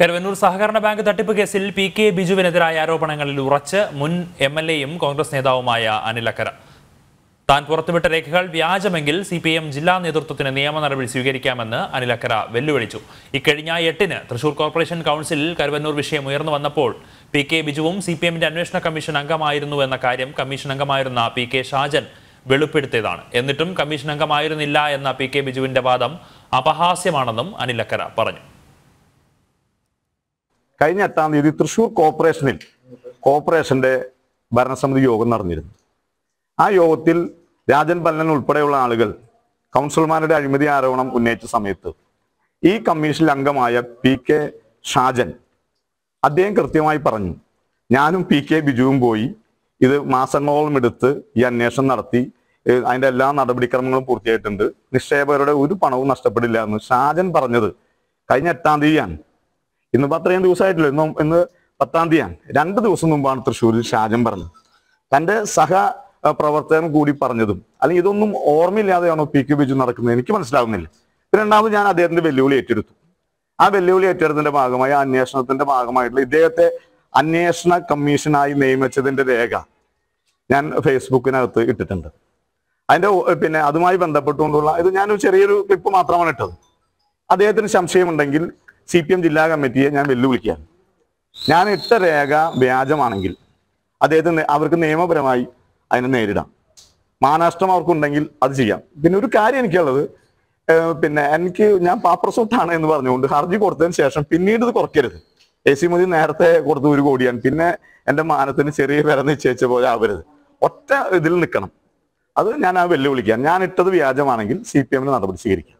കരുവന്നൂർ സഹകരണ ബാങ്ക് തട്ടിപ്പ് കേസിൽ പി കെ ബിജുവിനെതിരായ ആരോപണങ്ങളിൽ ഉറച്ച് മുൻ എം എൽ എയും കോൺഗ്രസ് നേതാവുമായ അനിലക്കര താൻ പുറത്തുവിട്ട രേഖകൾ വ്യാജമെങ്കിൽ സി പി എം ജില്ലാ നേതൃത്വത്തിന് നിയമ നടപടി സ്വീകരിക്കാമെന്ന് അനിലക്കര വെല്ലുവിളിച്ചു ഇക്കഴിഞ്ഞ എട്ടിന് തൃശൂർ കോർപ്പറേഷൻ കൗൺസിലിൽ കരുവന്നൂർ വിഷയം ഉയർന്നു വന്നപ്പോൾ പി കെ ബിജുവും സി പി എമ്മിന്റെ അന്വേഷണ കമ്മീഷൻ അംഗമായിരുന്നു എന്ന കാര്യം കമ്മീഷൻ അംഗമായിരുന്ന പി കെ ഷാജൻ വെളിപ്പെടുത്തിയതാണ് എന്നിട്ടും കമ്മീഷൻ അംഗമായിരുന്നില്ല എന്ന പി കെ ബിജുവിന്റെ വാദം അപഹാസ്യമാണെന്നും അനിലക്കര പറഞ്ഞു കഴിഞ്ഞ എട്ടാം തീയതി തൃശൂർ കോർപ്പറേഷനിൽ കോർപ്പറേഷന്റെ ഭരണസമിതി യോഗം നടന്നിരുന്നു ആ യോഗത്തിൽ രാജൻ ബല്ലൻ ഉൾപ്പെടെയുള്ള ആളുകൾ കൗൺസിലർമാരുടെ അഴിമതി ആരോപണം ഉന്നയിച്ച സമയത്ത് ഈ കമ്മീഷനിൽ അംഗമായ പി കെ ഷാജൻ അദ്ദേഹം കൃത്യമായി പറഞ്ഞു ഞാനും പി കെ ബിജുവും പോയി ഇത് മാസങ്ങളോളം എടുത്ത് ഈ അന്വേഷണം നടത്തി അതിൻ്റെ എല്ലാ നടപടിക്രമങ്ങളും പൂർത്തിയായിട്ടുണ്ട് നിക്ഷേപകരുടെ ഒരു പണവും നഷ്ടപ്പെടില്ല എന്ന് ഷാജൻ പറഞ്ഞത് കഴിഞ്ഞ എട്ടാം തീയതിയാണ് ഇന്നിപ്പോൾ അത്രയും ദിവസമായിട്ടില്ല ഇന്ന് ഇന്ന് പത്താം തീയതിയാണ് രണ്ട് ദിവസം മുമ്പാണ് തൃശ്ശൂരിൽ ഷാജൻ പറഞ്ഞത് തന്റെ സഹ പ്രവർത്തകൻ കൂടി പറഞ്ഞതും അല്ലെങ്കിൽ ഇതൊന്നും ഓർമ്മയില്ലാതെയാണോ പി കെ ബിജു നടക്കുന്നത് എനിക്ക് മനസ്സിലാവുന്നില്ല രണ്ടാമത് ഞാൻ അദ്ദേഹത്തിന്റെ വെല്ലുവിളി ഏറ്റെടുത്തു ആ വെല്ലുവിളി ഏറ്റെടുത്തതിന്റെ ഭാഗമായി അന്വേഷണത്തിന്റെ ഭാഗമായിട്ടുള്ള ഇദ്ദേഹത്തെ അന്വേഷണ കമ്മീഷനായി നിയമിച്ചതിന്റെ രേഖ ഞാൻ ഫേസ്ബുക്കിനകത്ത് ഇട്ടിട്ടുണ്ട് അതിന്റെ പിന്നെ അതുമായി ബന്ധപ്പെട്ടുകൊണ്ടുള്ള ഇത് ഞാനൊരു ചെറിയൊരു ക്ലിപ്പ് മാത്രമാണ് ഇട്ടത് അദ്ദേഹത്തിന് സംശയമുണ്ടെങ്കിൽ സി പി എം ജില്ലാ കമ്മിറ്റിയെ ഞാൻ വെല്ലുവിളിക്കുകയാണ് ഞാൻ ഇട്ട രേഖ വ്യാജമാണെങ്കിൽ അദ്ദേഹത്തിന് അവർക്ക് നിയമപരമായി അതിനെ നേരിടാം മാനാഷ്ടം അവർക്കുണ്ടെങ്കിൽ അത് ചെയ്യാം പിന്നെ ഒരു കാര്യം എനിക്കുള്ളത് പിന്നെ എനിക്ക് ഞാൻ പാപ്രസോട്ടാണ് എന്ന് പറഞ്ഞുകൊണ്ട് ഹർജി കൊടുത്തതിന് ശേഷം പിന്നീട് ഇത് കുറയ്ക്കരുത് എ സി മതി നേരത്തെ കൊടുത്ത് ഒരു കോടിയാണ് പിന്നെ എൻ്റെ മാനത്തിന് ചെറിയ വില നിശ്ചയിച്ച പോലെ ആവരുത് ഒറ്റ ഇതിൽ നിൽക്കണം അത് ഞാൻ ആ വെല്ലുവിളിക്കാം ഞാൻ ഇട്ടത് വ്യാജമാണെങ്കിൽ സി പി എമ്മിന് നടപടി സ്വീകരിക്കാം